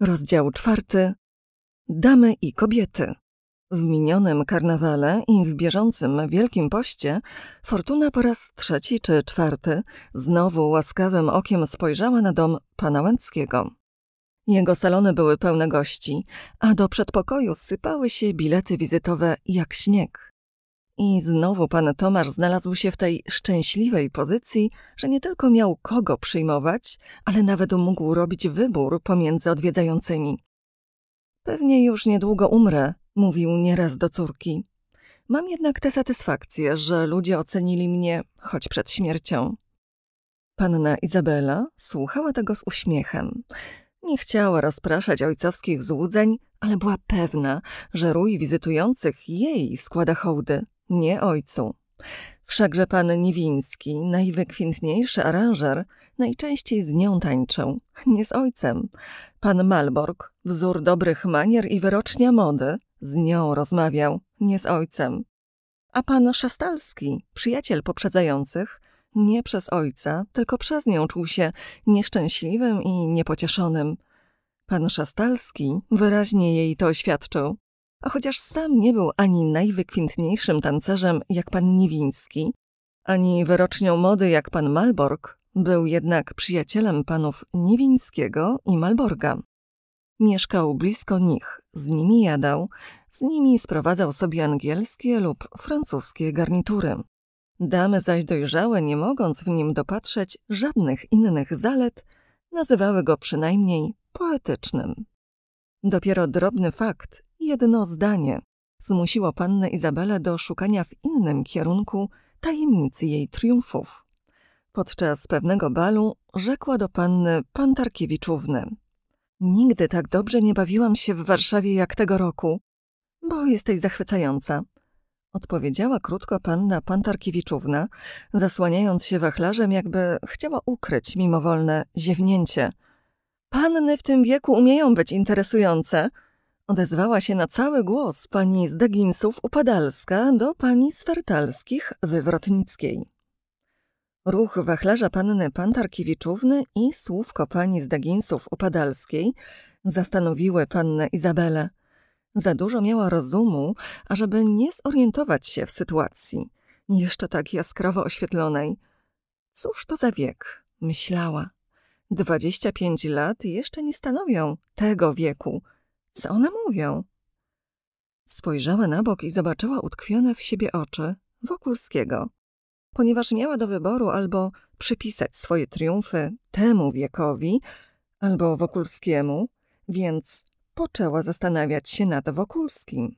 Rozdział czwarty. Damy i kobiety. W minionym karnawale i w bieżącym Wielkim Poście Fortuna po raz trzeci czy czwarty znowu łaskawym okiem spojrzała na dom pana Łęckiego. Jego salony były pełne gości, a do przedpokoju sypały się bilety wizytowe jak śnieg. I znowu pan Tomasz znalazł się w tej szczęśliwej pozycji, że nie tylko miał kogo przyjmować, ale nawet mógł robić wybór pomiędzy odwiedzającymi. Pewnie już niedługo umrę, mówił nieraz do córki. Mam jednak tę satysfakcję, że ludzie ocenili mnie choć przed śmiercią. Panna Izabela słuchała tego z uśmiechem. Nie chciała rozpraszać ojcowskich złudzeń, ale była pewna, że rój wizytujących jej składa hołdy nie ojcu. Wszakże pan Niwiński, najwykwintniejszy aranżer, najczęściej z nią tańczył, nie z ojcem. Pan Malborg, wzór dobrych manier i wyrocznia mody, z nią rozmawiał, nie z ojcem. A pan Szastalski, przyjaciel poprzedzających, nie przez ojca, tylko przez nią czuł się nieszczęśliwym i niepocieszonym. Pan Szastalski wyraźnie jej to oświadczył. A chociaż sam nie był ani najwykwintniejszym tancerzem jak pan Niwiński, ani wyrocznią mody jak pan Malborg, był jednak przyjacielem panów Niwińskiego i Malborga. Mieszkał blisko nich, z nimi jadał, z nimi sprowadzał sobie angielskie lub francuskie garnitury. Damy zaś dojrzałe, nie mogąc w nim dopatrzeć żadnych innych zalet, nazywały go przynajmniej poetycznym. Dopiero drobny fakt, Jedno zdanie zmusiło pannę Izabelę do szukania w innym kierunku tajemnicy jej triumfów. Podczas pewnego balu rzekła do panny Pantarkiewiczówny. Nigdy tak dobrze nie bawiłam się w Warszawie jak tego roku, bo jesteś zachwycająca. Odpowiedziała krótko panna Pantarkiewiczówna, zasłaniając się wachlarzem, jakby chciała ukryć mimowolne ziewnięcie. Panny w tym wieku umieją być interesujące – Odezwała się na cały głos pani z Deginsów Upadalska do pani z Fertalskich Wywrotnickiej. Ruch wachlarza panny Pantarkiewiczówny i słówko pani z Deginsów Upadalskiej zastanowiły pannę Izabelę. Za dużo miała rozumu, ażeby nie zorientować się w sytuacji, jeszcze tak jaskrawo oświetlonej. Cóż to za wiek? myślała. Dwadzieścia pięć lat jeszcze nie stanowią tego wieku – co one mówią? Spojrzała na bok i zobaczyła utkwione w siebie oczy Wokulskiego. Ponieważ miała do wyboru albo przypisać swoje triumfy temu wiekowi, albo Wokulskiemu, więc poczęła zastanawiać się nad Wokulskim.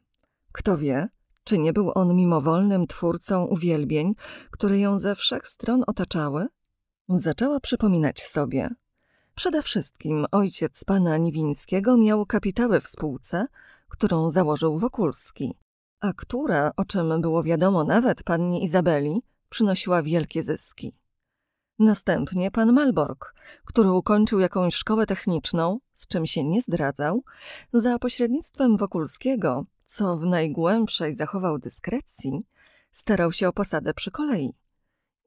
Kto wie, czy nie był on mimowolnym twórcą uwielbień, które ją ze wszech stron otaczały? Zaczęła przypominać sobie, Przede wszystkim ojciec pana Niwińskiego miał kapitały w spółce, którą założył Wokulski, a która, o czym było wiadomo nawet pannie Izabeli, przynosiła wielkie zyski. Następnie pan Malborg, który ukończył jakąś szkołę techniczną, z czym się nie zdradzał, za pośrednictwem Wokulskiego, co w najgłębszej zachował dyskrecji, starał się o posadę przy kolei.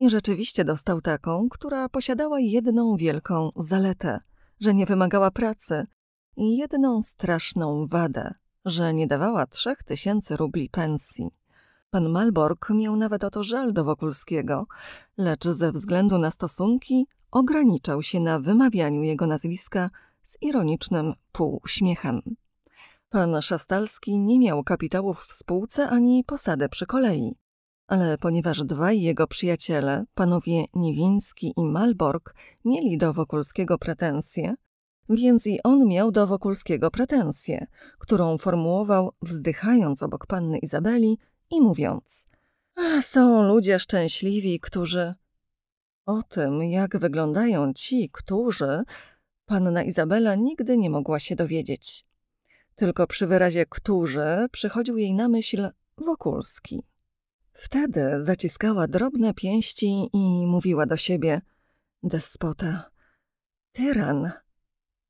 I rzeczywiście dostał taką, która posiadała jedną wielką zaletę, że nie wymagała pracy i jedną straszną wadę, że nie dawała trzech tysięcy rubli pensji. Pan Malborg miał nawet oto żal do Wokulskiego, lecz ze względu na stosunki ograniczał się na wymawianiu jego nazwiska z ironicznym półśmiechem. Pan Szastalski nie miał kapitałów w spółce ani posady przy kolei ale ponieważ dwaj jego przyjaciele, panowie Niwiński i Malborg, mieli do Wokulskiego pretensje, więc i on miał do Wokulskiego pretensję, którą formułował wzdychając obok panny Izabeli i mówiąc – są ludzie szczęśliwi, którzy… O tym, jak wyglądają ci, którzy, panna Izabela nigdy nie mogła się dowiedzieć. Tylko przy wyrazie „którzy” przychodził jej na myśl Wokulski. Wtedy zaciskała drobne pięści i mówiła do siebie despota, tyran.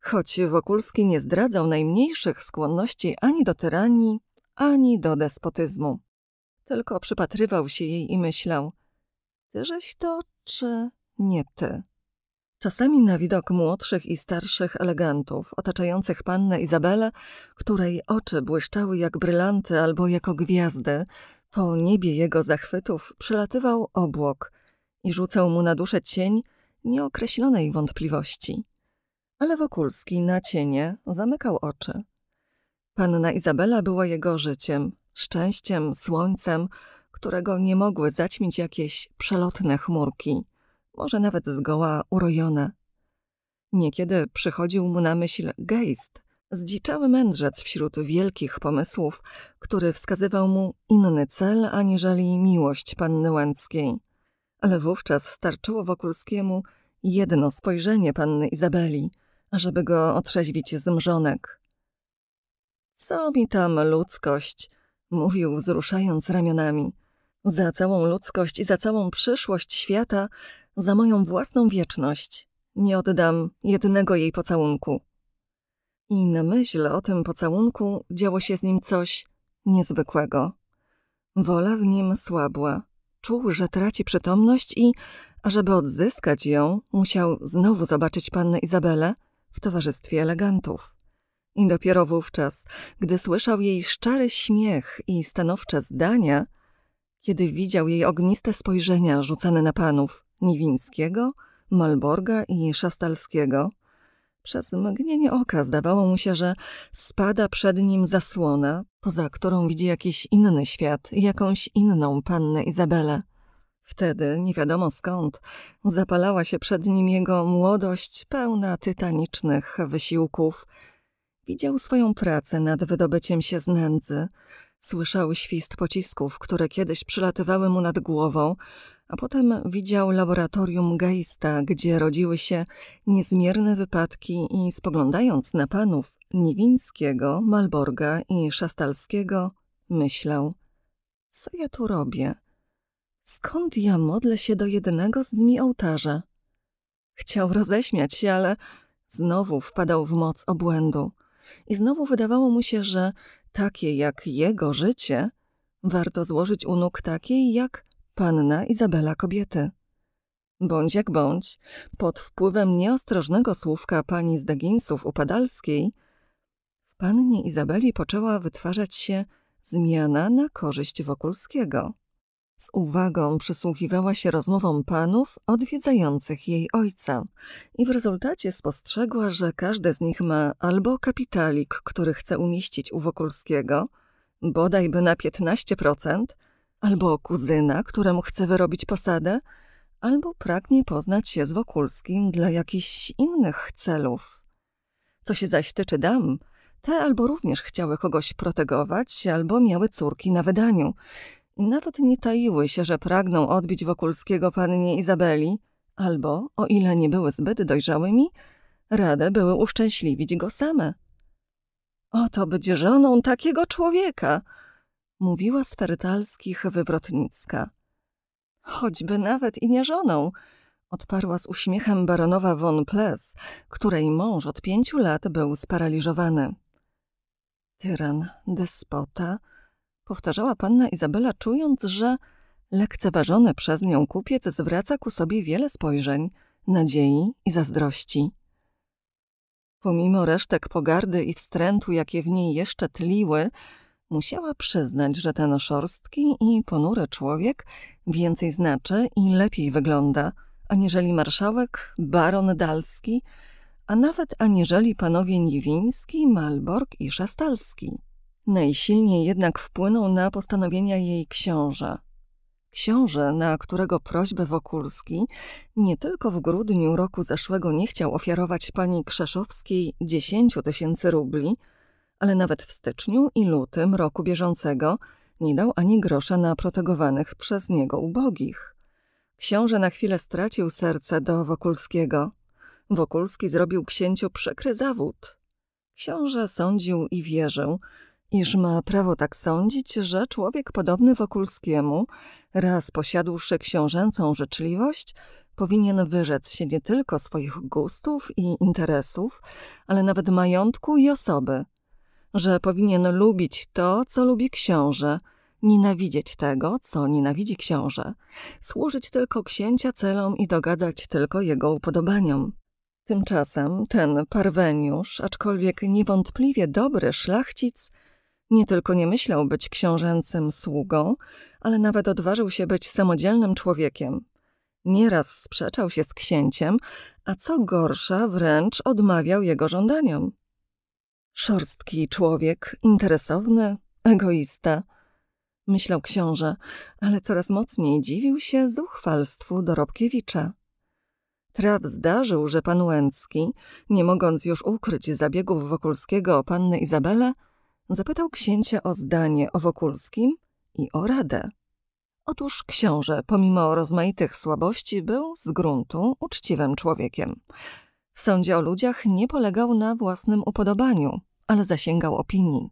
Choć Wokulski nie zdradzał najmniejszych skłonności ani do tyranii, ani do despotyzmu. Tylko przypatrywał się jej i myślał, tyżeś to czy nie ty? Czasami na widok młodszych i starszych elegantów, otaczających pannę Izabelę, której oczy błyszczały jak brylanty albo jako gwiazdy, po niebie jego zachwytów przelatywał obłok i rzucał mu na duszę cień nieokreślonej wątpliwości. Ale Wokulski na cienie zamykał oczy. Panna Izabela była jego życiem, szczęściem, słońcem, którego nie mogły zaćmić jakieś przelotne chmurki, może nawet zgoła urojone. Niekiedy przychodził mu na myśl Geist, Zdziczały mędrzec wśród wielkich pomysłów, który wskazywał mu inny cel aniżeli miłość panny Łęckiej. Ale wówczas starczyło Wokulskiemu jedno spojrzenie panny Izabeli, ażeby go otrzeźwić z mrzonek. Co mi tam ludzkość? mówił wzruszając ramionami. Za całą ludzkość i za całą przyszłość świata, za moją własną wieczność. Nie oddam jednego jej pocałunku. I na myśl o tym pocałunku działo się z nim coś niezwykłego. Wola w nim słabła. Czuł, że traci przytomność i, ażeby odzyskać ją, musiał znowu zobaczyć pannę Izabelę w towarzystwie elegantów. I dopiero wówczas, gdy słyszał jej szczery śmiech i stanowcze zdania, kiedy widział jej ogniste spojrzenia rzucane na panów Niwińskiego, Malborga i Szastalskiego, przez mgnienie oka zdawało mu się, że spada przed nim zasłona, poza którą widzi jakiś inny świat, jakąś inną pannę Izabelę. Wtedy, nie wiadomo skąd, zapalała się przed nim jego młodość pełna tytanicznych wysiłków. Widział swoją pracę nad wydobyciem się z nędzy. Słyszał świst pocisków, które kiedyś przylatywały mu nad głową, a potem widział laboratorium Geista, gdzie rodziły się niezmierne wypadki i spoglądając na panów Niwińskiego, Malborga i Szastalskiego, myślał, co ja tu robię? Skąd ja modlę się do jednego z nimi ołtarza? Chciał roześmiać się, ale znowu wpadał w moc obłędu i znowu wydawało mu się, że takie jak jego życie warto złożyć u nóg takiej jak panna Izabela kobiety. Bądź jak bądź, pod wpływem nieostrożnego słówka pani z Daginsów Upadalskiej, w pannie Izabeli poczęła wytwarzać się zmiana na korzyść Wokulskiego. Z uwagą przysłuchiwała się rozmowom panów odwiedzających jej ojca i w rezultacie spostrzegła, że każdy z nich ma albo kapitalik, który chce umieścić u Wokulskiego, bodajby na 15%, albo kuzyna, któremu chce wyrobić posadę, albo pragnie poznać się z Wokulskim dla jakichś innych celów. Co się zaś tyczy dam, te albo również chciały kogoś protegować, albo miały córki na wydaniu. I nawet nie taiły się, że pragną odbić Wokulskiego pannie Izabeli, albo, o ile nie były zbyt dojrzałymi, rade były uszczęśliwić go same. Oto być żoną takiego człowieka! mówiła z ferytalskich wywrotnicka. Choćby nawet i nie żoną, odparła z uśmiechem baronowa von Ples, której mąż od pięciu lat był sparaliżowany. Tyran, despota, powtarzała panna Izabela, czując, że lekceważony przez nią kupiec zwraca ku sobie wiele spojrzeń, nadziei i zazdrości. Pomimo resztek pogardy i wstrętu, jakie w niej jeszcze tliły, Musiała przyznać, że ten szorstki i ponury człowiek więcej znaczy i lepiej wygląda, aniżeli marszałek, baron Dalski, a nawet aniżeli panowie Niwiński, Malborg i Szastalski. Najsilniej jednak wpłynął na postanowienia jej książę. Książę, na którego prośbę Wokulski nie tylko w grudniu roku zeszłego nie chciał ofiarować pani Krzeszowskiej 10 tysięcy rubli, ale nawet w styczniu i lutym roku bieżącego nie dał ani grosza na protegowanych przez niego ubogich. Książę na chwilę stracił serce do Wokulskiego. Wokulski zrobił księciu przykry zawód. Książę sądził i wierzył, iż ma prawo tak sądzić, że człowiek podobny Wokulskiemu, raz posiadłszy książęcą życzliwość, powinien wyrzec się nie tylko swoich gustów i interesów, ale nawet majątku i osoby – że powinien lubić to, co lubi książę, nienawidzieć tego, co nienawidzi książę, służyć tylko księcia celom i dogadać tylko jego upodobaniom. Tymczasem ten parweniusz, aczkolwiek niewątpliwie dobry szlachcic, nie tylko nie myślał być książęcym sługą, ale nawet odważył się być samodzielnym człowiekiem. Nieraz sprzeczał się z księciem, a co gorsza, wręcz odmawiał jego żądaniom. Szorstki człowiek, interesowny, egoista, myślał książę, ale coraz mocniej dziwił się zuchwalstwu Dorobkiewicza. Traf zdarzył, że pan Łęcki, nie mogąc już ukryć zabiegów Wokulskiego o pannę Izabelę, zapytał księcia o zdanie o Wokulskim i o radę. Otóż książę, pomimo rozmaitych słabości, był z gruntu uczciwym człowiekiem w sądzie o ludziach nie polegał na własnym upodobaniu, ale zasięgał opinii.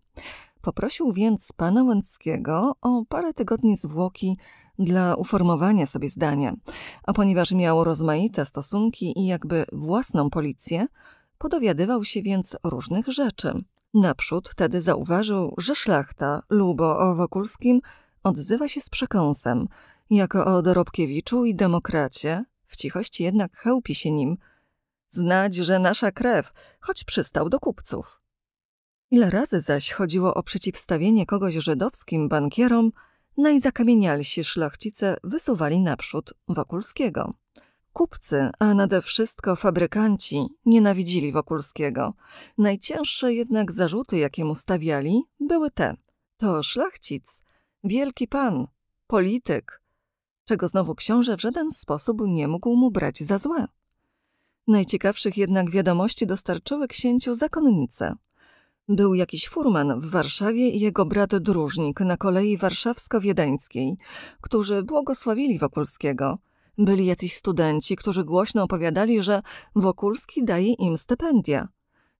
Poprosił więc pana Łęckiego o parę tygodni zwłoki dla uformowania sobie zdania, a ponieważ miał rozmaite stosunki i jakby własną policję, podowiadywał się więc różnych rzeczy. Naprzód tedy zauważył, że szlachta Lubo o Wokulskim odzywa się z przekąsem, jako o Dorobkiewiczu i demokracie, w cichości jednak chełpi się nim, Znać, że nasza krew, choć przystał do kupców. Ile razy zaś chodziło o przeciwstawienie kogoś żydowskim bankierom, najzakamienialsi szlachcice wysuwali naprzód Wokulskiego. Kupcy, a nade wszystko fabrykanci, nienawidzili Wokulskiego. Najcięższe jednak zarzuty, jakie mu stawiali, były te. To szlachcic, wielki pan, polityk, czego znowu książę w żaden sposób nie mógł mu brać za złe. Najciekawszych jednak wiadomości dostarczyły księciu zakonnice. Był jakiś furman w Warszawie i jego brat dróżnik na kolei warszawsko-wiedeńskiej, którzy błogosławili Wokulskiego. Byli jacyś studenci, którzy głośno opowiadali, że Wokulski daje im stypendia.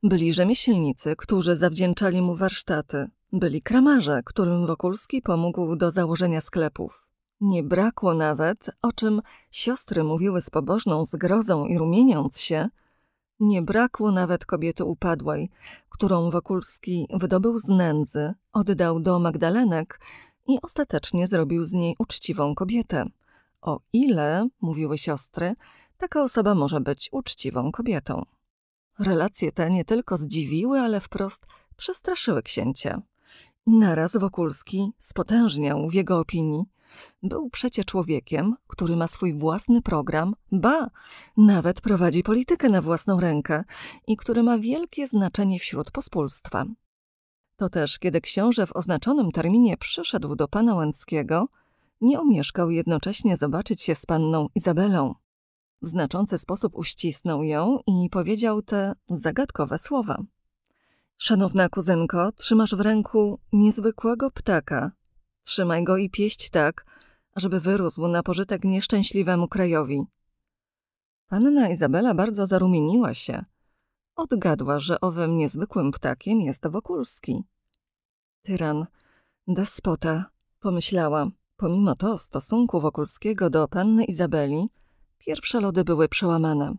Byli rzemieślnicy, którzy zawdzięczali mu warsztaty. Byli kramarze, którym Wokulski pomógł do założenia sklepów. Nie brakło nawet, o czym siostry mówiły z pobożną zgrozą i rumieniąc się, nie brakło nawet kobiety upadłej, którą Wokulski wydobył z nędzy, oddał do Magdalenek i ostatecznie zrobił z niej uczciwą kobietę. O ile, mówiły siostry, taka osoba może być uczciwą kobietą. Relacje te nie tylko zdziwiły, ale wprost przestraszyły księcia. Naraz Wokulski spotężniał w jego opinii był przecie człowiekiem, który ma swój własny program, ba, nawet prowadzi politykę na własną rękę i który ma wielkie znaczenie wśród pospólstwa. To też, kiedy książę w oznaczonym terminie przyszedł do pana Łęckiego, nie omieszkał jednocześnie zobaczyć się z panną Izabelą. W znaczący sposób uścisnął ją i powiedział te zagadkowe słowa. Szanowna kuzynko, trzymasz w ręku niezwykłego ptaka, Trzymaj go i pieść tak, żeby wyrósł na pożytek nieszczęśliwemu krajowi. Panna Izabela bardzo zarumieniła się. Odgadła, że owym niezwykłym ptakiem jest Wokulski. Tyran, despota, pomyślała. Pomimo to w stosunku Wokulskiego do panny Izabeli pierwsze lody były przełamane.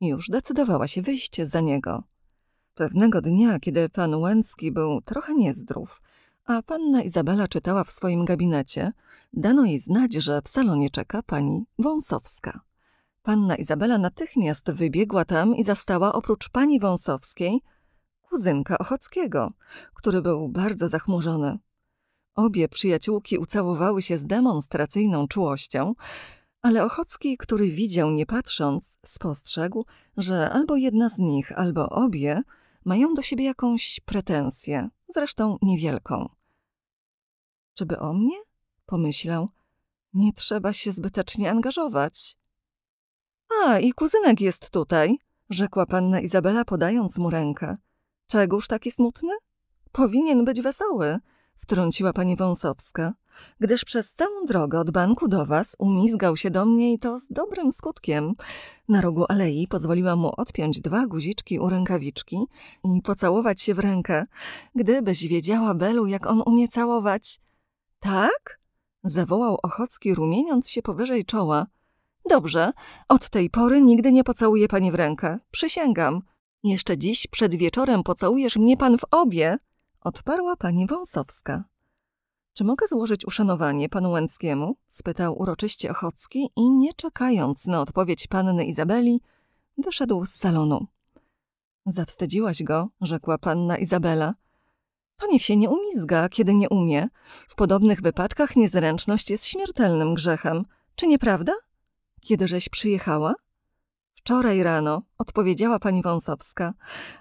Już decydowała się wyjść za niego. Pewnego dnia, kiedy pan Łęcki był trochę niezdrów a panna Izabela czytała w swoim gabinecie, dano jej znać, że w salonie czeka pani Wąsowska. Panna Izabela natychmiast wybiegła tam i zastała oprócz pani Wąsowskiej kuzynka Ochockiego, który był bardzo zachmurzony. Obie przyjaciółki ucałowały się z demonstracyjną czułością, ale Ochocki, który widział nie patrząc, spostrzegł, że albo jedna z nich, albo obie mają do siebie jakąś pretensję, zresztą niewielką. Czyby o mnie? Pomyślał. Nie trzeba się zbytecznie angażować. A, i kuzynek jest tutaj, rzekła panna Izabela, podając mu rękę. Czegóż taki smutny? Powinien być wesoły, wtrąciła pani Wąsowska, gdyż przez całą drogę od banku do was umizgał się do mnie i to z dobrym skutkiem. Na rogu alei pozwoliła mu odpiąć dwa guziczki u rękawiczki i pocałować się w rękę. Gdybyś wiedziała, Belu, jak on umie całować. Tak? zawołał Ochocki, rumieniąc się powyżej czoła. Dobrze, od tej pory nigdy nie pocałuję pani w rękę. Przysięgam. Jeszcze dziś przed wieczorem pocałujesz mnie pan w obie, odparła pani Wąsowska. Czy mogę złożyć uszanowanie panu Łęckiemu? spytał uroczyście Ochocki i nie czekając na odpowiedź panny Izabeli, wyszedł z salonu. Zawstydziłaś go, rzekła panna Izabela. To niech się nie umizga, kiedy nie umie. W podobnych wypadkach niezręczność jest śmiertelnym grzechem. Czy nieprawda? Kiedyżeś przyjechała? Wczoraj rano, odpowiedziała pani Wąsowska,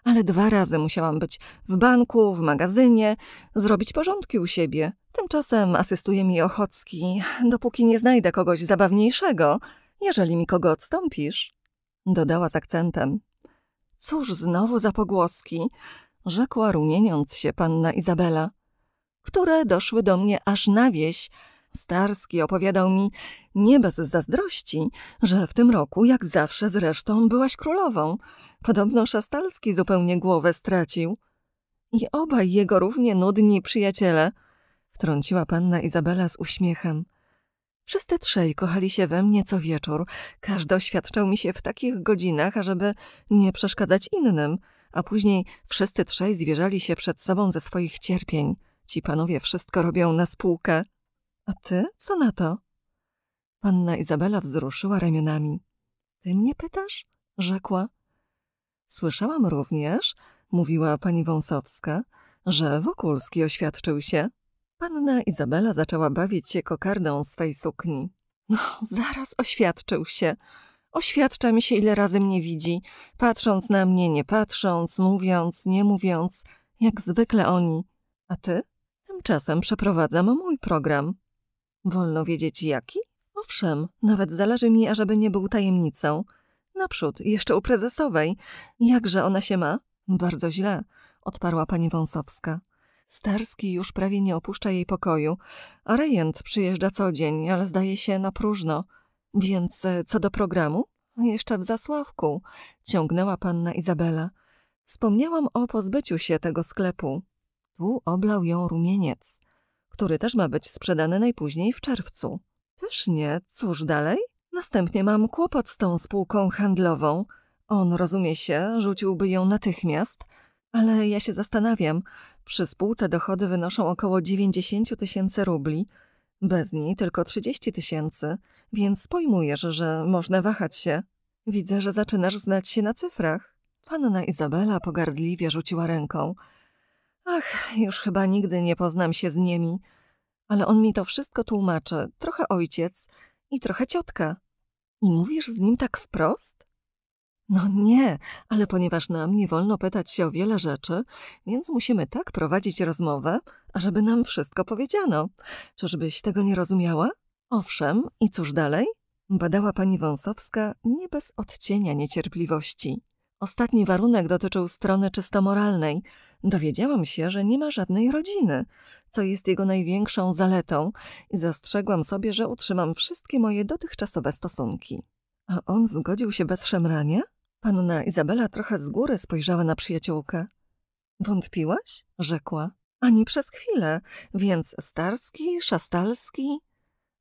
ale dwa razy musiałam być w banku, w magazynie, zrobić porządki u siebie. Tymczasem asystuje mi Ochocki, dopóki nie znajdę kogoś zabawniejszego, jeżeli mi kogo odstąpisz, dodała z akcentem. Cóż znowu za pogłoski? rzekła rumieniąc się panna Izabela, które doszły do mnie aż na wieś. Starski opowiadał mi, nie bez zazdrości, że w tym roku, jak zawsze zresztą, byłaś królową. Podobno Szastalski zupełnie głowę stracił. I obaj jego równie nudni przyjaciele, wtrąciła panna Izabela z uśmiechem. Wszyscy trzej kochali się we mnie co wieczór. Każdy oświadczał mi się w takich godzinach, ażeby nie przeszkadzać innym – a później wszyscy trzej zwierzali się przed sobą ze swoich cierpień. Ci panowie wszystko robią na spółkę. A ty co na to? Panna Izabela wzruszyła ramionami. Ty mnie pytasz? rzekła. Słyszałam również, mówiła pani Wąsowska, że Wokulski oświadczył się. Panna Izabela zaczęła bawić się kokardą swej sukni. No, zaraz oświadczył się, Oświadcza mi się, ile razy mnie widzi, patrząc na mnie, nie patrząc, mówiąc, nie mówiąc, jak zwykle oni. A ty? Tymczasem przeprowadzam mój program. Wolno wiedzieć jaki? Owszem, nawet zależy mi, ażeby nie był tajemnicą. Naprzód, jeszcze u prezesowej. Jakże ona się ma? Bardzo źle, odparła pani Wąsowska. Starski już prawie nie opuszcza jej pokoju, a rejent przyjeżdża co dzień, ale zdaje się na próżno. Więc e, co do programu? Jeszcze w Zasławku, ciągnęła panna Izabela. Wspomniałam o pozbyciu się tego sklepu. Tu oblał ją rumieniec, który też ma być sprzedany najpóźniej w czerwcu. Też nie, cóż dalej? Następnie mam kłopot z tą spółką handlową. On, rozumie się, rzuciłby ją natychmiast, ale ja się zastanawiam. Przy spółce dochody wynoszą około 90 tysięcy rubli – bez niej tylko 30 tysięcy, więc pojmujesz, że można wahać się. Widzę, że zaczynasz znać się na cyfrach. Panna Izabela pogardliwie rzuciła ręką. Ach, już chyba nigdy nie poznam się z niemi. Ale on mi to wszystko tłumaczy, trochę ojciec i trochę ciotka. I mówisz z nim tak wprost? No nie, ale ponieważ nam nie wolno pytać się o wiele rzeczy, więc musimy tak prowadzić rozmowę, ażeby nam wszystko powiedziano. Czyżbyś tego nie rozumiała? Owszem, i cóż dalej? Badała pani Wąsowska nie bez odcienia niecierpliwości. Ostatni warunek dotyczył strony czysto moralnej. Dowiedziałam się, że nie ma żadnej rodziny, co jest jego największą zaletą i zastrzegłam sobie, że utrzymam wszystkie moje dotychczasowe stosunki. A on zgodził się bez szemrania? Panna Izabela trochę z góry spojrzała na przyjaciółkę. Wątpiłaś? rzekła. Ani przez chwilę, więc Starski, Szastalski.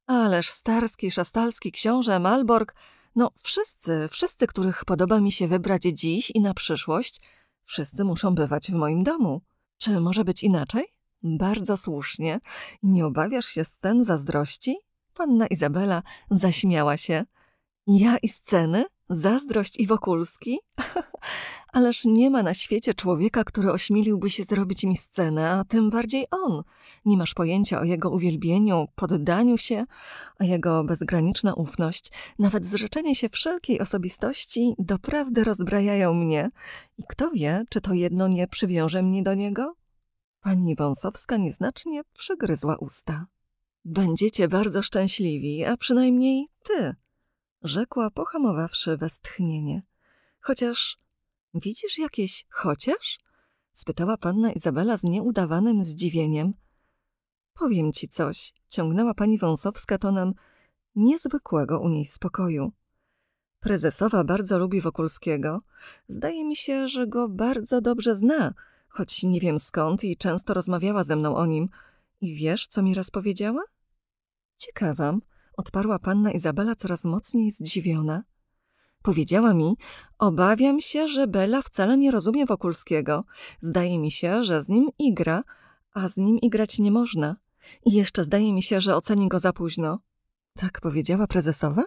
Ależ Starski, Szastalski, książę, Malborg, no wszyscy, wszyscy, których podoba mi się wybrać dziś i na przyszłość, wszyscy muszą bywać w moim domu. Czy może być inaczej? Bardzo słusznie. Nie obawiasz się scen zazdrości? Panna Izabela zaśmiała się. Ja i sceny? Zazdrość i Wokulski? Ależ nie ma na świecie człowieka, który ośmieliłby się zrobić mi scenę, a tym bardziej on. Nie masz pojęcia o jego uwielbieniu, poddaniu się, a jego bezgraniczna ufność. Nawet zrzeczenie się wszelkiej osobistości doprawdy rozbrajają mnie. I kto wie, czy to jedno nie przywiąże mnie do niego? Pani Wąsowska nieznacznie przygryzła usta. Będziecie bardzo szczęśliwi, a przynajmniej ty – rzekła, pohamowawszy westchnienie. Chociaż widzisz jakieś chociaż? spytała panna Izabela z nieudawanym zdziwieniem. Powiem ci coś, ciągnęła pani Wąsowska tonem niezwykłego u niej spokoju. Prezesowa bardzo lubi Wokulskiego. Zdaje mi się, że go bardzo dobrze zna, choć nie wiem skąd i często rozmawiała ze mną o nim. I wiesz, co mi raz powiedziała? Ciekawam odparła panna Izabela coraz mocniej zdziwiona. Powiedziała mi, obawiam się, że Bela wcale nie rozumie Wokulskiego. Zdaje mi się, że z nim igra, a z nim igrać nie można. I jeszcze zdaje mi się, że oceni go za późno. Tak powiedziała prezesowa?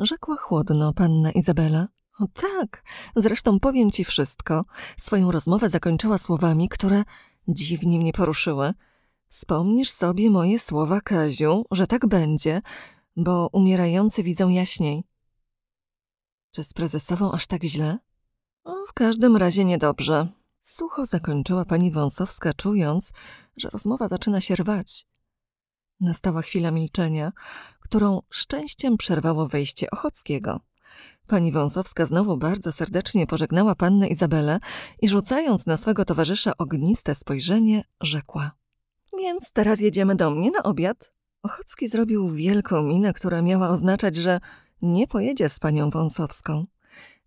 Rzekła chłodno panna Izabela. O tak, zresztą powiem ci wszystko. Swoją rozmowę zakończyła słowami, które dziwnie mnie poruszyły. Wspomnisz sobie moje słowa, Kaziu, że tak będzie, bo umierający widzą jaśniej. Czy z prezesową aż tak źle? w każdym razie niedobrze. Sucho zakończyła pani Wąsowska, czując, że rozmowa zaczyna się rwać. Nastała chwila milczenia, którą szczęściem przerwało wejście Ochockiego. Pani Wąsowska znowu bardzo serdecznie pożegnała pannę Izabelę i rzucając na swego towarzysza ogniste spojrzenie, rzekła – więc teraz jedziemy do mnie na obiad. Ochocki zrobił wielką minę, która miała oznaczać, że nie pojedzie z panią Wąsowską.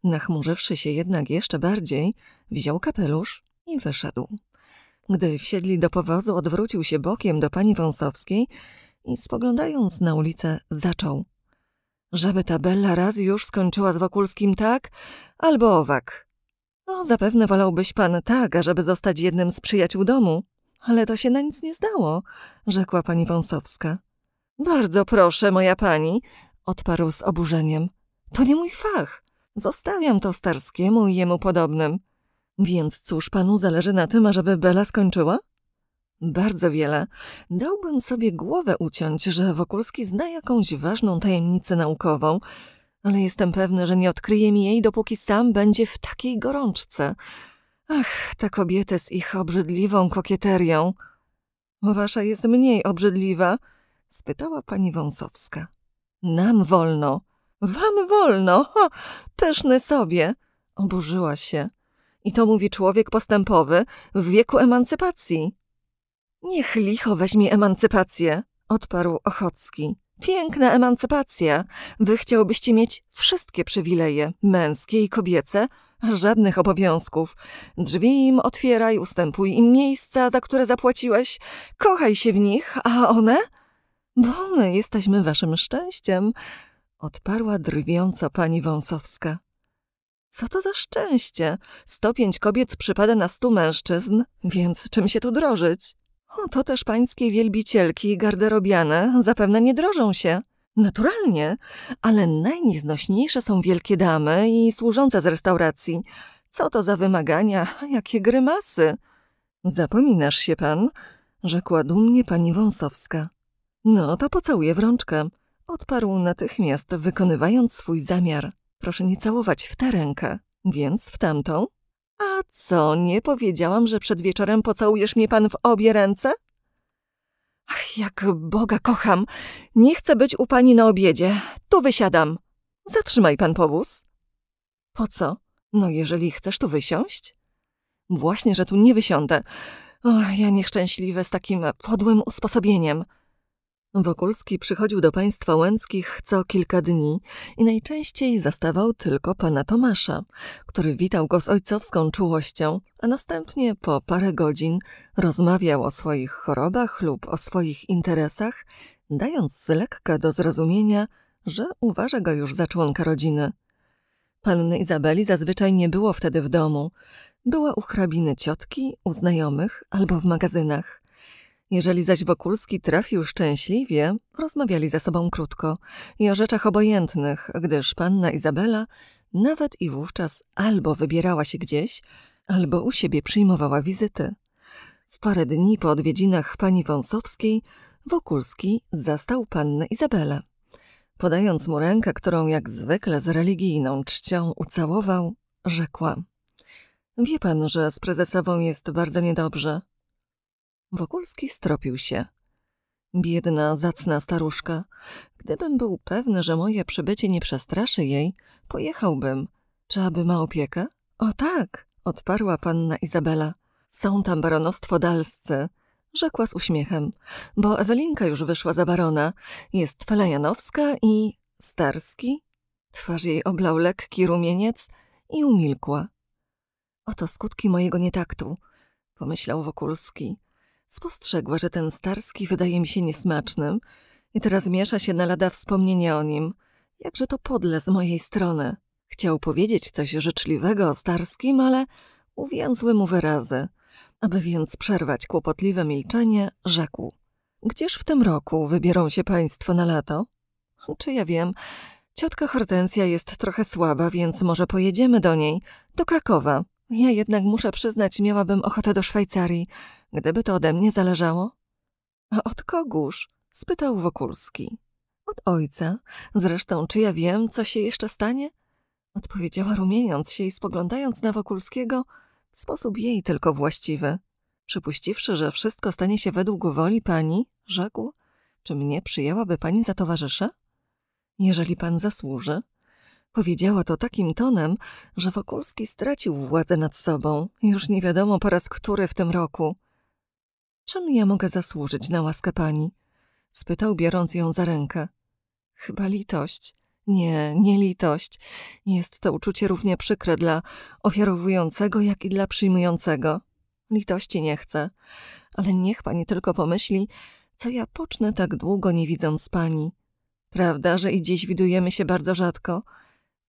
Nachmurzywszy się jednak jeszcze bardziej, wziął kapelusz i wyszedł. Gdy wsiedli do powozu, odwrócił się bokiem do pani Wąsowskiej i spoglądając na ulicę, zaczął. Żeby ta Bella raz już skończyła z Wokulskim tak albo owak. No, zapewne wolałbyś pan tak, ażeby zostać jednym z przyjaciół domu. Ale to się na nic nie zdało, rzekła pani Wąsowska. Bardzo proszę, moja pani, odparł z oburzeniem. To nie mój fach. Zostawiam to Starskiemu i jemu podobnym. Więc cóż panu zależy na tym, ażeby Bela skończyła? Bardzo wiele. Dałbym sobie głowę uciąć, że Wokulski zna jakąś ważną tajemnicę naukową, ale jestem pewny, że nie odkryje mi jej, dopóki sam będzie w takiej gorączce. Ach, ta kobieta z ich obrzydliwą kokieterią. Wasza jest mniej obrzydliwa? spytała pani Wąsowska. Nam wolno. Wam wolno. Ha, pyszne sobie. Oburzyła się. I to mówi człowiek postępowy w wieku emancypacji. Niech licho weźmie emancypację, odparł Ochocki. Piękna emancypacja. Wy chciałbyście mieć wszystkie przywileje, męskie i kobiece, żadnych obowiązków. Drzwi im otwieraj, ustępuj im miejsca, za które zapłaciłeś. Kochaj się w nich, a one? Bo my jesteśmy waszym szczęściem. Odparła drwiąco pani Wąsowska. Co to za szczęście? Sto pięć kobiet przypada na stu mężczyzn, więc czym się tu drożyć? O, to też pańskie wielbicielki garderobiane zapewne nie drożą się. Naturalnie, ale najnieznośniejsze są wielkie damy i służące z restauracji. Co to za wymagania, jakie grymasy! Zapominasz się pan, rzekła dumnie pani Wąsowska. No to pocałuję w rączkę, odparł natychmiast, wykonywając swój zamiar. Proszę nie całować w tę rękę, więc w tamtą a co, nie powiedziałam, że przed wieczorem pocałujesz mnie pan w obie ręce? Ach, jak Boga kocham! Nie chcę być u pani na obiedzie. Tu wysiadam. Zatrzymaj pan powóz. Po co? No jeżeli chcesz tu wysiąść? Właśnie, że tu nie wysiądę. O, ja nieszczęśliwe z takim podłym usposobieniem. Wokulski przychodził do państwa łęckich co kilka dni i najczęściej zastawał tylko pana Tomasza, który witał go z ojcowską czułością, a następnie po parę godzin rozmawiał o swoich chorobach lub o swoich interesach, dając z lekka do zrozumienia, że uważa go już za członka rodziny. Panny Izabeli zazwyczaj nie było wtedy w domu. Była u hrabiny ciotki, u znajomych albo w magazynach. Jeżeli zaś Wokulski trafił szczęśliwie, rozmawiali ze sobą krótko i o rzeczach obojętnych, gdyż panna Izabela nawet i wówczas albo wybierała się gdzieś, albo u siebie przyjmowała wizyty. W parę dni po odwiedzinach pani Wąsowskiej Wokulski zastał pannę Izabelę. Podając mu rękę, którą jak zwykle z religijną czcią ucałował, rzekła – Wie pan, że z prezesową jest bardzo niedobrze. Wokulski stropił się. Biedna, zacna staruszka. Gdybym był pewny, że moje przybycie nie przestraszy jej, pojechałbym. Czy aby ma opiekę? O tak, odparła panna Izabela. Są tam baronostwo dalscy, rzekła z uśmiechem, bo Ewelinka już wyszła za barona. Jest Felejanowska i... Starski? Twarz jej oblał lekki rumieniec i umilkła. Oto skutki mojego nietaktu, pomyślał Wokulski. Spostrzegła, że ten Starski wydaje mi się niesmacznym i teraz miesza się na lada wspomnienie o nim. Jakże to podle z mojej strony. Chciał powiedzieć coś życzliwego o Starskim, ale uwięzły mu wyrazy. Aby więc przerwać kłopotliwe milczenie, rzekł. Gdzież w tym roku wybierą się państwo na lato? Czy ja wiem, ciotka Hortensja jest trochę słaba, więc może pojedziemy do niej, do Krakowa. Ja jednak muszę przyznać, miałabym ochotę do Szwajcarii. Gdyby to ode mnie zależało? A od kogóż? spytał Wokulski. Od ojca. Zresztą, czy ja wiem, co się jeszcze stanie? Odpowiedziała rumieniąc się i spoglądając na Wokulskiego w sposób jej tylko właściwy. Przypuściwszy, że wszystko stanie się według woli pani, rzekł, czy mnie przyjęłaby pani za towarzysza? Jeżeli pan zasłuży. Powiedziała to takim tonem, że Wokulski stracił władzę nad sobą, już nie wiadomo po raz który w tym roku. Czym ja mogę zasłużyć na łaskę pani? Spytał, biorąc ją za rękę. Chyba litość. Nie, nie litość. Jest to uczucie równie przykre dla ofiarowującego, jak i dla przyjmującego. Litości nie chcę. Ale niech pani tylko pomyśli, co ja pocznę tak długo nie widząc pani. Prawda, że i dziś widujemy się bardzo rzadko.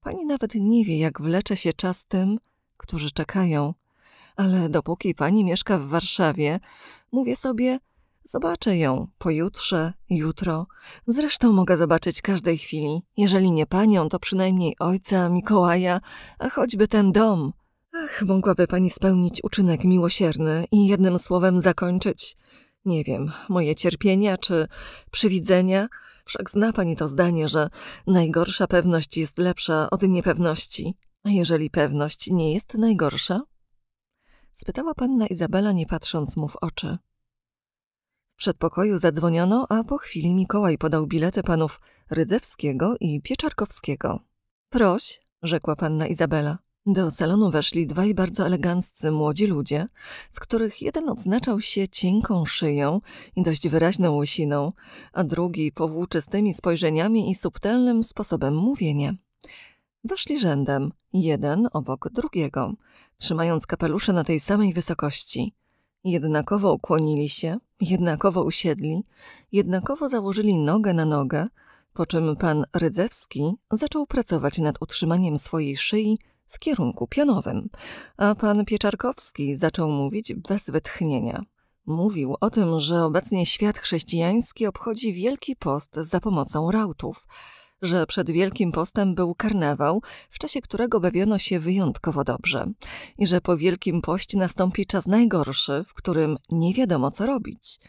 Pani nawet nie wie, jak wlecze się czas tym, którzy czekają ale dopóki pani mieszka w Warszawie, mówię sobie, zobaczę ją pojutrze, jutro. Zresztą mogę zobaczyć każdej chwili. Jeżeli nie panią, to przynajmniej ojca, Mikołaja, a choćby ten dom. Ach, mogłaby pani spełnić uczynek miłosierny i jednym słowem zakończyć. Nie wiem, moje cierpienia czy przywidzenia. Wszak zna pani to zdanie, że najgorsza pewność jest lepsza od niepewności. A jeżeli pewność nie jest najgorsza, spytała panna Izabela, nie patrząc mu w oczy. W przedpokoju zadzwoniono, a po chwili Mikołaj podał bilety panów Rydzewskiego i Pieczarkowskiego. Proś, rzekła panna Izabela. Do salonu weszli dwaj bardzo eleganccy młodzi ludzie, z których jeden odznaczał się cienką szyją i dość wyraźną łysiną, a drugi powłóczystymi spojrzeniami i subtelnym sposobem mówienia. Weszli rzędem, jeden obok drugiego, trzymając kapelusze na tej samej wysokości. Jednakowo ukłonili się, jednakowo usiedli, jednakowo założyli nogę na nogę, po czym pan Rydzewski zaczął pracować nad utrzymaniem swojej szyi w kierunku pionowym, a pan Pieczarkowski zaczął mówić bez wytchnienia. Mówił o tym, że obecnie świat chrześcijański obchodzi Wielki Post za pomocą rautów – że przed Wielkim Postem był karnawał, w czasie którego bawiono się wyjątkowo dobrze i że po Wielkim Poście nastąpi czas najgorszy, w którym nie wiadomo co robić.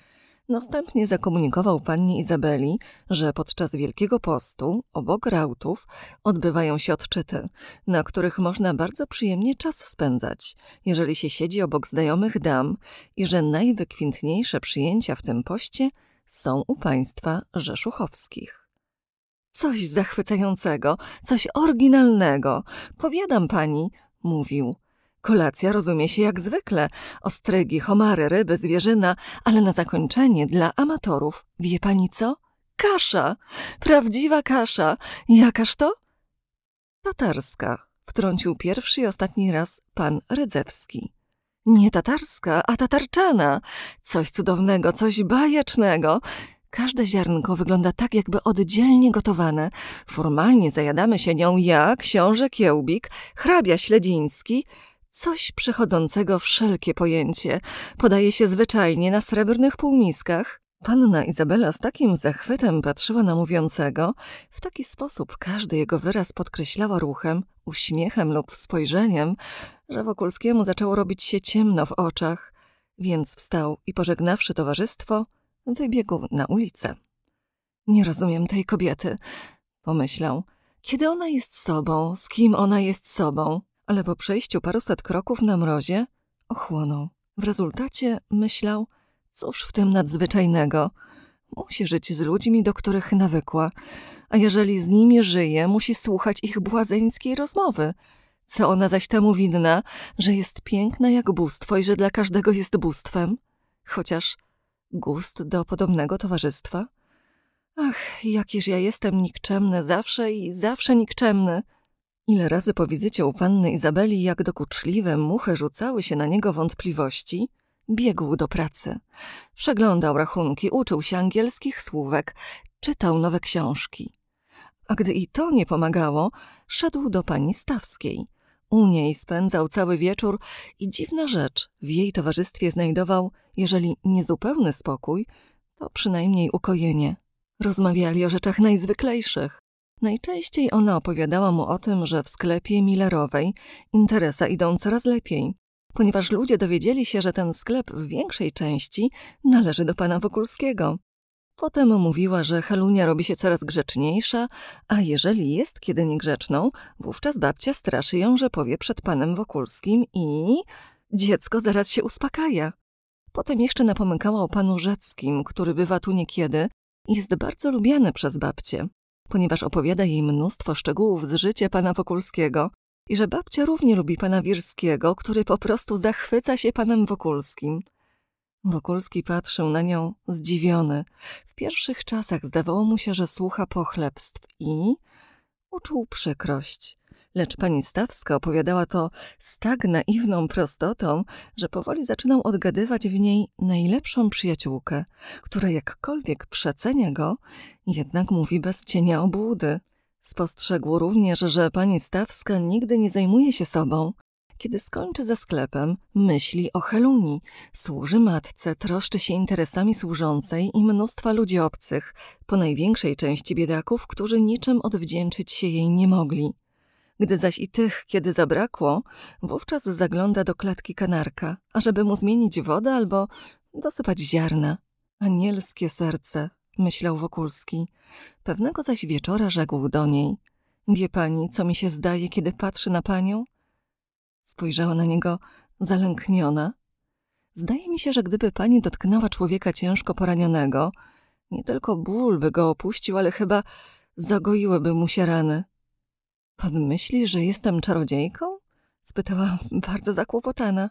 Następnie zakomunikował pannie Izabeli, że podczas Wielkiego Postu, obok rautów, odbywają się odczyty, na których można bardzo przyjemnie czas spędzać, jeżeli się siedzi obok znajomych dam i że najwykwintniejsze przyjęcia w tym poście są u państwa rzeszuchowskich. Coś zachwycającego, coś oryginalnego. Powiadam pani, mówił. Kolacja rozumie się jak zwykle. Ostrygi, homary, ryby, zwierzyna, ale na zakończenie dla amatorów, wie pani co? Kasza! Prawdziwa kasza! Jakaż to? Tatarska, wtrącił pierwszy i ostatni raz pan Rydzewski. Nie tatarska, a tatarczana. Coś cudownego, coś bajecznego. Każde ziarnko wygląda tak, jakby oddzielnie gotowane. Formalnie zajadamy się nią ja, książę Kiełbik, hrabia Śledziński. Coś przechodzącego wszelkie pojęcie. Podaje się zwyczajnie na srebrnych półmiskach. Panna Izabela z takim zachwytem patrzyła na mówiącego. W taki sposób każdy jego wyraz podkreślała ruchem, uśmiechem lub spojrzeniem, że Wokulskiemu zaczęło robić się ciemno w oczach. Więc wstał i pożegnawszy towarzystwo, Wybiegł na ulicę. Nie rozumiem tej kobiety, pomyślał. Kiedy ona jest sobą, z kim ona jest sobą, ale po przejściu paruset kroków na mrozie ochłonął. W rezultacie myślał, cóż w tym nadzwyczajnego. Musi żyć z ludźmi, do których nawykła, a jeżeli z nimi żyje, musi słuchać ich błazeńskiej rozmowy. Co ona zaś temu winna, że jest piękna jak bóstwo i że dla każdego jest bóstwem? Chociaż gust do podobnego towarzystwa? Ach, jakież ja jestem nikczemny, zawsze i zawsze nikczemny. Ile razy po wizycie u panny Izabeli, jak dokuczliwe muchy rzucały się na niego wątpliwości, biegł do pracy. Przeglądał rachunki, uczył się angielskich słówek, czytał nowe książki. A gdy i to nie pomagało, szedł do pani Stawskiej. U niej spędzał cały wieczór i dziwna rzecz, w jej towarzystwie znajdował, jeżeli niezupełny spokój, to przynajmniej ukojenie. Rozmawiali o rzeczach najzwyklejszych. Najczęściej ona opowiadała mu o tym, że w sklepie Millerowej interesa idą coraz lepiej, ponieważ ludzie dowiedzieli się, że ten sklep w większej części należy do pana Wokulskiego, Potem mówiła, że Helunia robi się coraz grzeczniejsza, a jeżeli jest kiedy niegrzeczną, wówczas babcia straszy ją, że powie przed panem Wokulskim i... Dziecko zaraz się uspokaja. Potem jeszcze napomykała o panu Rzeckim, który bywa tu niekiedy i jest bardzo lubiany przez babcię, ponieważ opowiada jej mnóstwo szczegółów z życia pana Wokulskiego i że babcia równie lubi pana Wirskiego, który po prostu zachwyca się panem Wokulskim. Wokulski patrzył na nią zdziwiony. W pierwszych czasach zdawało mu się, że słucha pochlebstw i uczuł przykrość. Lecz pani Stawska opowiadała to z tak naiwną prostotą, że powoli zaczynał odgadywać w niej najlepszą przyjaciółkę, która jakkolwiek przecenia go, jednak mówi bez cienia obłudy. Spostrzegł również, że pani Stawska nigdy nie zajmuje się sobą, kiedy skończy ze sklepem, myśli o Heluni. Służy matce, troszczy się interesami służącej i mnóstwa ludzi obcych, po największej części biedaków, którzy niczym odwdzięczyć się jej nie mogli. Gdy zaś i tych, kiedy zabrakło, wówczas zagląda do klatki kanarka, ażeby mu zmienić wodę albo dosypać ziarna. Anielskie serce, myślał Wokulski. Pewnego zaś wieczora rzekł do niej. Wie pani, co mi się zdaje, kiedy patrzy na panią? Spojrzała na niego zalękniona. Zdaje mi się, że gdyby pani dotknęła człowieka ciężko poranionego, nie tylko ból by go opuścił, ale chyba zagoiłyby mu się rany. Pan myśli, że jestem czarodziejką? spytała bardzo zakłopotana.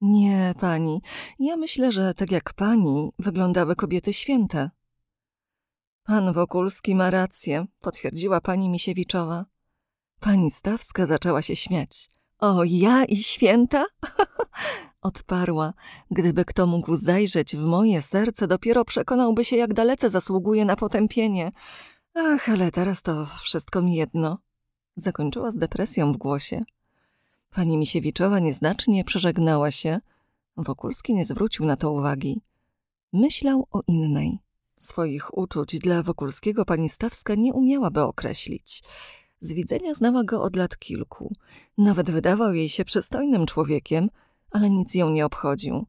Nie, pani. Ja myślę, że tak jak pani wyglądały kobiety święte. Pan Wokulski ma rację, potwierdziła pani Misiewiczowa. Pani Stawska zaczęła się śmiać. O, ja i święta? Odparła. Gdyby kto mógł zajrzeć w moje serce, dopiero przekonałby się, jak dalece zasługuje na potępienie. Ach, ale teraz to wszystko mi jedno. Zakończyła z depresją w głosie. Pani Misiewiczowa nieznacznie przeżegnała się. Wokulski nie zwrócił na to uwagi. Myślał o innej. Swoich uczuć dla Wokulskiego pani Stawska nie umiałaby określić. Z widzenia znała go od lat kilku. Nawet wydawał jej się przystojnym człowiekiem, ale nic ją nie obchodził.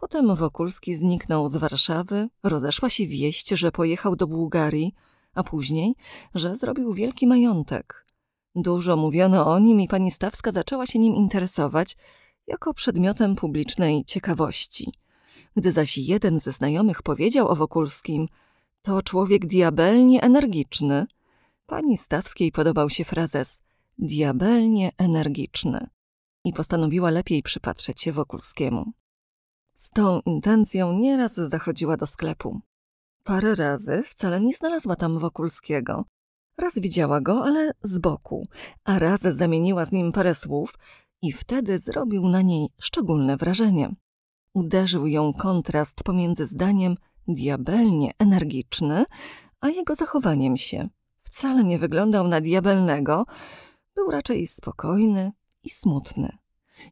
Potem Wokulski zniknął z Warszawy, rozeszła się wieść, że pojechał do Bułgarii, a później, że zrobił wielki majątek. Dużo mówiono o nim i pani Stawska zaczęła się nim interesować jako przedmiotem publicznej ciekawości. Gdy zaś jeden ze znajomych powiedział o Wokulskim, to człowiek diabelnie energiczny – Pani Stawskiej podobał się frazes diabelnie energiczny i postanowiła lepiej przypatrzeć się Wokulskiemu. Z tą intencją nieraz zachodziła do sklepu. Parę razy wcale nie znalazła tam Wokulskiego. Raz widziała go, ale z boku, a raz zamieniła z nim parę słów i wtedy zrobił na niej szczególne wrażenie. Uderzył ją kontrast pomiędzy zdaniem diabelnie energiczny, a jego zachowaniem się wcale nie wyglądał na diabelnego, był raczej spokojny i smutny.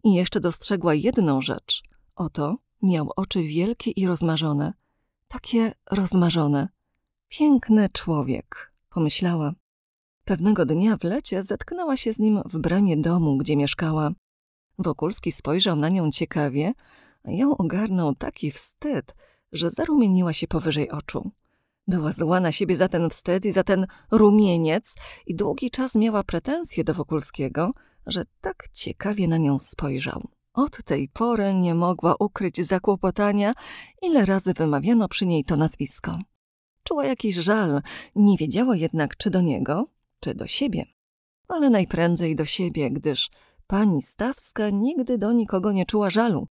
I jeszcze dostrzegła jedną rzecz. Oto miał oczy wielkie i rozmarzone. Takie rozmarzone. Piękny człowiek, pomyślała. Pewnego dnia w lecie zetknęła się z nim w bramie domu, gdzie mieszkała. Wokulski spojrzał na nią ciekawie, a ją ogarnął taki wstyd, że zarumieniła się powyżej oczu. Była zła na siebie za ten wstyd i za ten rumieniec i długi czas miała pretensje do Wokulskiego, że tak ciekawie na nią spojrzał. Od tej pory nie mogła ukryć zakłopotania, ile razy wymawiano przy niej to nazwisko. Czuła jakiś żal, nie wiedziała jednak czy do niego, czy do siebie. Ale najprędzej do siebie, gdyż pani Stawska nigdy do nikogo nie czuła żalu.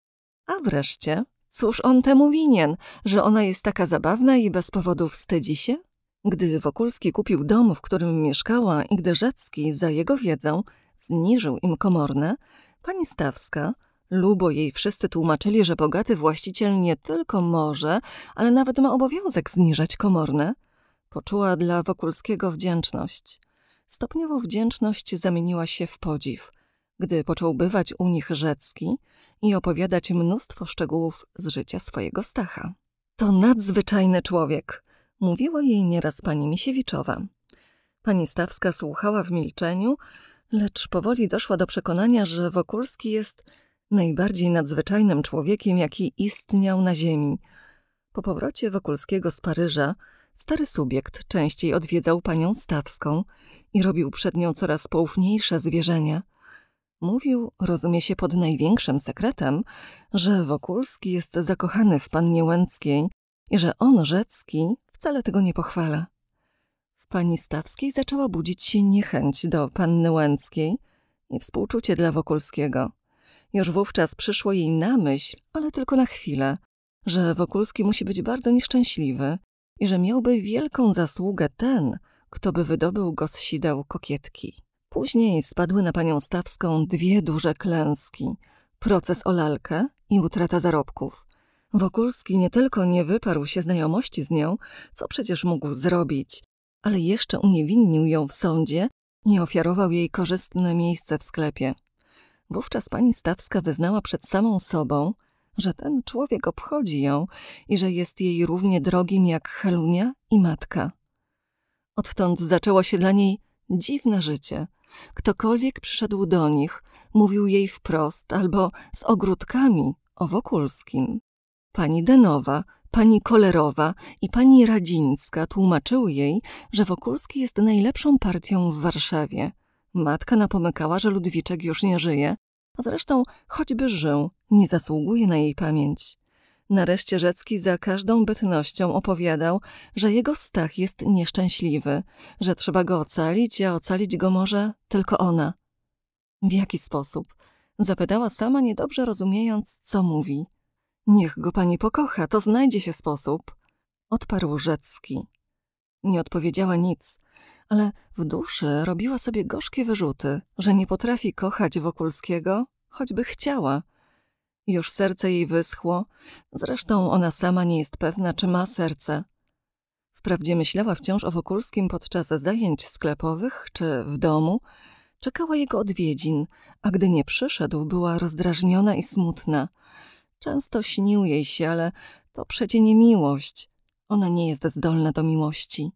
A wreszcie Cóż on temu winien, że ona jest taka zabawna i bez powodu wstydzi się? Gdy Wokulski kupił dom, w którym mieszkała i gdy Rzecki za jego wiedzą zniżył im komorne, pani Stawska, lubo jej wszyscy tłumaczyli, że bogaty właściciel nie tylko może, ale nawet ma obowiązek zniżać komorne, poczuła dla Wokulskiego wdzięczność. Stopniowo wdzięczność zamieniła się w podziw – gdy począł bywać u nich Rzecki i opowiadać mnóstwo szczegółów z życia swojego Stacha. To nadzwyczajny człowiek, mówiła jej nieraz pani Misiewiczowa. Pani Stawska słuchała w milczeniu, lecz powoli doszła do przekonania, że Wokulski jest najbardziej nadzwyczajnym człowiekiem, jaki istniał na ziemi. Po powrocie Wokulskiego z Paryża stary subjekt częściej odwiedzał panią Stawską i robił przed nią coraz poufniejsze zwierzenia. Mówił, rozumie się pod największym sekretem, że Wokulski jest zakochany w pannie Łęckiej i że on, Rzecki, wcale tego nie pochwala. W pani Stawskiej zaczęła budzić się niechęć do panny Łęckiej i współczucie dla Wokulskiego. Już wówczas przyszło jej na myśl, ale tylko na chwilę, że Wokulski musi być bardzo nieszczęśliwy i że miałby wielką zasługę ten, kto by wydobył go z sideł kokietki. Później spadły na panią Stawską dwie duże klęski. Proces o lalkę i utrata zarobków. Wokulski nie tylko nie wyparł się znajomości z nią, co przecież mógł zrobić, ale jeszcze uniewinnił ją w sądzie i ofiarował jej korzystne miejsce w sklepie. Wówczas pani Stawska wyznała przed samą sobą, że ten człowiek obchodzi ją i że jest jej równie drogim jak Helunia i matka. Odtąd zaczęło się dla niej dziwne życie – Ktokolwiek przyszedł do nich, mówił jej wprost albo z ogródkami o Wokulskim. Pani Denowa, pani Kolerowa i pani Radzińska tłumaczyły jej, że Wokulski jest najlepszą partią w Warszawie. Matka napomykała, że Ludwiczek już nie żyje, a zresztą choćby żył, nie zasługuje na jej pamięć. Nareszcie Rzecki za każdą bytnością opowiadał, że jego Stach jest nieszczęśliwy, że trzeba go ocalić, a ocalić go może tylko ona. W jaki sposób? Zapytała sama, niedobrze rozumiejąc, co mówi. Niech go pani pokocha, to znajdzie się sposób. Odparł Rzecki. Nie odpowiedziała nic, ale w duszy robiła sobie gorzkie wyrzuty, że nie potrafi kochać Wokulskiego, choćby chciała – już serce jej wyschło, zresztą ona sama nie jest pewna, czy ma serce. Wprawdzie myślała wciąż o Wokulskim podczas zajęć sklepowych czy w domu. Czekała jego odwiedzin, a gdy nie przyszedł, była rozdrażniona i smutna. Często śnił jej się, ale to przecie nie miłość. Ona nie jest zdolna do miłości.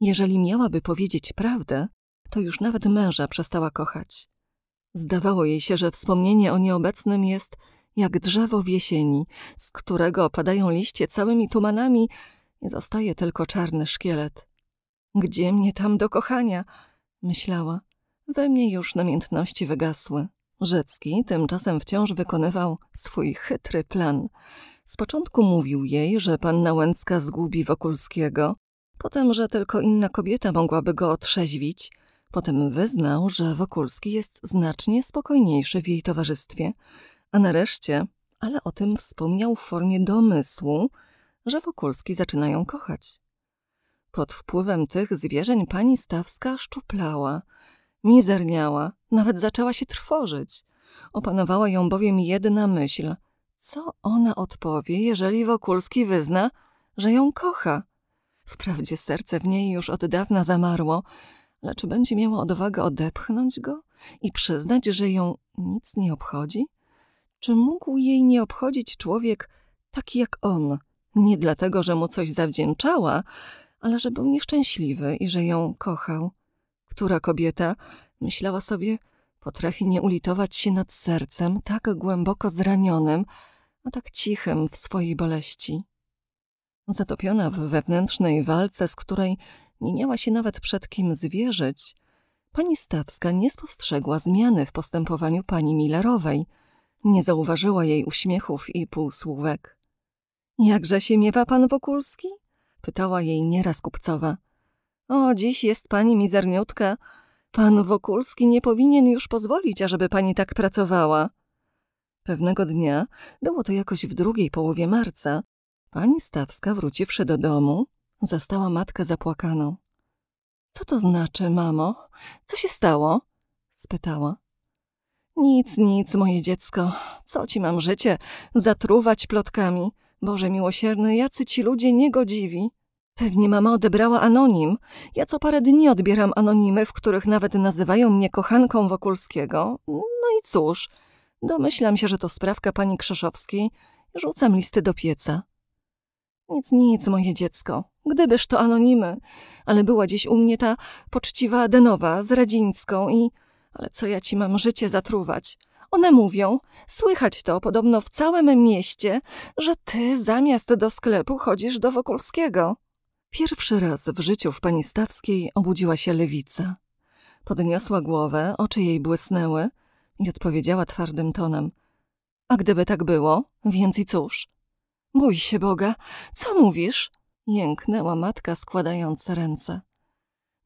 Jeżeli miałaby powiedzieć prawdę, to już nawet męża przestała kochać. Zdawało jej się, że wspomnienie o nieobecnym jest jak drzewo w jesieni, z którego opadają liście całymi tumanami i zostaje tylko czarny szkielet. Gdzie mnie tam do kochania? myślała. We mnie już namiętności wygasły. Rzecki tymczasem wciąż wykonywał swój chytry plan. Z początku mówił jej, że panna Łęcka zgubi Wokulskiego, potem, że tylko inna kobieta mogłaby go otrzeźwić, potem wyznał, że Wokulski jest znacznie spokojniejszy w jej towarzystwie, a nareszcie, ale o tym wspomniał w formie domysłu, że Wokulski ją kochać. Pod wpływem tych zwierzeń pani Stawska szczuplała, mizerniała, nawet zaczęła się trwożyć. Opanowała ją bowiem jedna myśl. Co ona odpowie, jeżeli Wokulski wyzna, że ją kocha? Wprawdzie serce w niej już od dawna zamarło, lecz będzie miała odwagę odepchnąć go i przyznać, że ją nic nie obchodzi? Czy mógł jej nie obchodzić człowiek taki jak on? Nie dlatego, że mu coś zawdzięczała, ale że był nieszczęśliwy i że ją kochał. Która kobieta, myślała sobie, potrafi nie ulitować się nad sercem tak głęboko zranionym, a tak cichym w swojej boleści. Zatopiona w wewnętrznej walce, z której nie miała się nawet przed kim zwierzyć, pani Stawska nie spostrzegła zmiany w postępowaniu pani Millerowej – nie zauważyła jej uśmiechów i półsłówek. Jakże się miewa pan Wokulski? Pytała jej nieraz kupcowa. O, dziś jest pani mizerniutka. Pan Wokulski nie powinien już pozwolić, ażeby pani tak pracowała. Pewnego dnia, było to jakoś w drugiej połowie marca, pani Stawska, wróciwszy do domu, zastała matkę zapłakaną. Co to znaczy, mamo? Co się stało? spytała. Nic, nic, moje dziecko. Co ci mam życie? Zatruwać plotkami. Boże miłosierny, jacy ci ludzie niegodziwi. Pewnie mama odebrała anonim. Ja co parę dni odbieram anonimy, w których nawet nazywają mnie kochanką Wokulskiego. No i cóż, domyślam się, że to sprawka pani Krzeszowskiej. Rzucam listy do pieca. Nic, nic, moje dziecko. Gdybyż to anonimy. Ale była dziś u mnie ta poczciwa Denowa z Radzińską i... Ale co ja ci mam życie zatruwać? One mówią, słychać to podobno w całym mieście, że ty zamiast do sklepu chodzisz do Wokulskiego. Pierwszy raz w życiu w pani Stawskiej obudziła się lewica. Podniosła głowę, oczy jej błysnęły i odpowiedziała twardym tonem. A gdyby tak było, więc i cóż? Bój się Boga, co mówisz? Jęknęła matka składając ręce.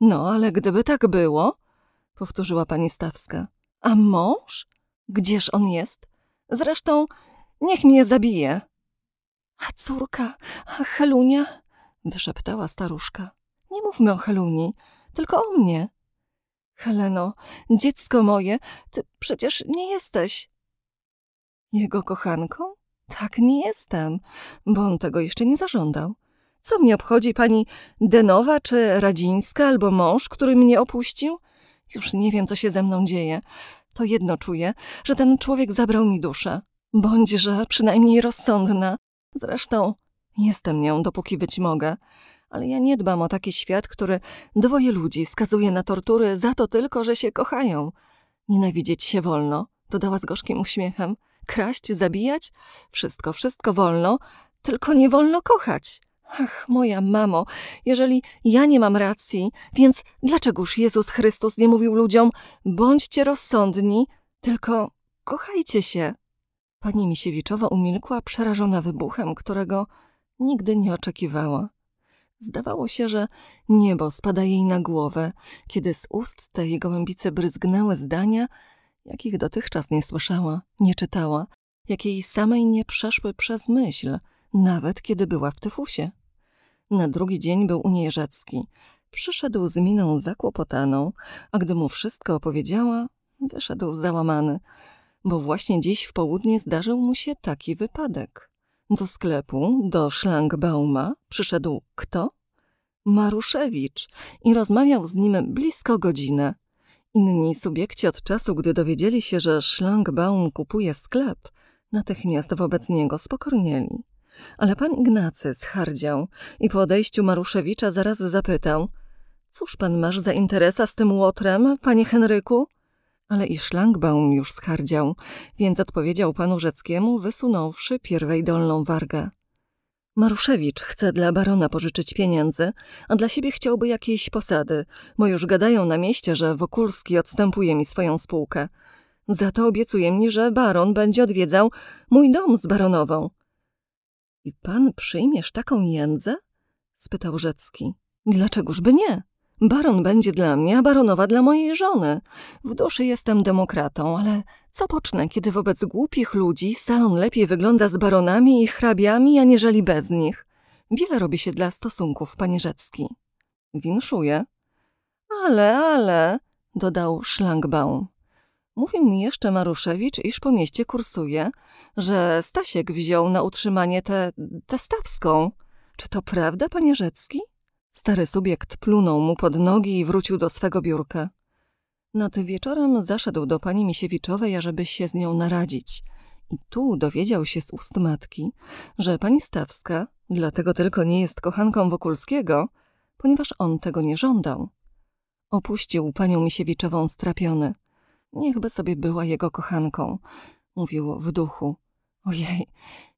No, ale gdyby tak było, powtórzyła pani Stawska. A mąż? Gdzież on jest? Zresztą niech mnie zabije. A córka, a Helunia? wyszeptała staruszka. Nie mówmy o Heluni, tylko o mnie. Heleno, dziecko moje, ty przecież nie jesteś. Jego kochanką? Tak nie jestem, bo on tego jeszcze nie zażądał. Co mnie obchodzi pani Denowa czy Radzińska albo mąż, który mnie opuścił? Już nie wiem, co się ze mną dzieje. To jedno czuję, że ten człowiek zabrał mi duszę. Bądź, że przynajmniej rozsądna. Zresztą jestem nią, dopóki być mogę. Ale ja nie dbam o taki świat, który dwoje ludzi skazuje na tortury za to tylko, że się kochają. Nienawidzieć się wolno, dodała z gorzkim uśmiechem. Kraść, zabijać? Wszystko, wszystko wolno, tylko nie wolno kochać. Ach, moja mamo, jeżeli ja nie mam racji, więc dlaczegoż Jezus Chrystus nie mówił ludziom: bądźcie rozsądni, tylko kochajcie się? Pani Misiewiczowa umilkła, przerażona wybuchem, którego nigdy nie oczekiwała. Zdawało się, że niebo spada jej na głowę, kiedy z ust tej gołębicy bryzgnęły zdania, jakich dotychczas nie słyszała, nie czytała, jakiej samej nie przeszły przez myśl – nawet kiedy była w tyfusie. Na drugi dzień był u niej Rzecki. Przyszedł z miną zakłopotaną, a gdy mu wszystko opowiedziała, wyszedł załamany, bo właśnie dziś w południe zdarzył mu się taki wypadek. Do sklepu, do szlangbauma, przyszedł kto? Maruszewicz i rozmawiał z nim blisko godzinę. Inni subiekci od czasu, gdy dowiedzieli się, że szlangbaum kupuje sklep, natychmiast wobec niego spokornieli. Ale pan Ignacy schardział i po odejściu Maruszewicza zaraz zapytał – Cóż pan masz za interesa z tym łotrem, panie Henryku? Ale i szlangbaum już schardział, więc odpowiedział panu Rzeckiemu, wysunąwszy pierwej dolną wargę. Maruszewicz chce dla barona pożyczyć pieniędzy, a dla siebie chciałby jakiejś posady, bo już gadają na mieście, że Wokulski odstępuje mi swoją spółkę. Za to obiecuje mi, że baron będzie odwiedzał mój dom z baronową. I pan przyjmiesz taką jędzę? spytał Rzecki. Dlaczegoż by nie? Baron będzie dla mnie, a baronowa dla mojej żony. W duszy jestem demokratą, ale co pocznę, kiedy wobec głupich ludzi salon lepiej wygląda z baronami i hrabiami, aniżeli bez nich? Wiele robi się dla stosunków, panie Rzecki. Winszuję. Ale, ale, dodał Szlangbaum. Mówił mi jeszcze Maruszewicz, iż po mieście kursuje, że Stasiek wziął na utrzymanie tę tę stawską. Czy to prawda, panie Rzecki? Stary subjekt plunął mu pod nogi i wrócił do swego biurka. Nad no, wieczorem zaszedł do pani Misiewiczowej, ażeby się z nią naradzić. I tu dowiedział się z ust matki, że pani Stawska dlatego tylko nie jest kochanką Wokulskiego, ponieważ on tego nie żądał. Opuścił panią Misiewiczową strapiony. Niechby sobie była jego kochanką, mówiło w duchu. Ojej,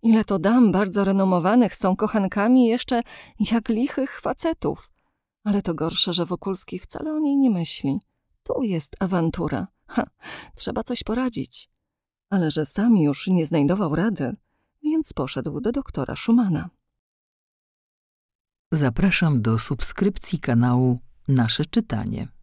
ile to dam bardzo renomowanych są kochankami jeszcze jak lichych facetów. Ale to gorsze, że Wokulski wcale o niej nie myśli. Tu jest awantura. Ha, trzeba coś poradzić. Ale że sam już nie znajdował rady, więc poszedł do doktora Szumana. Zapraszam do subskrypcji kanału Nasze Czytanie.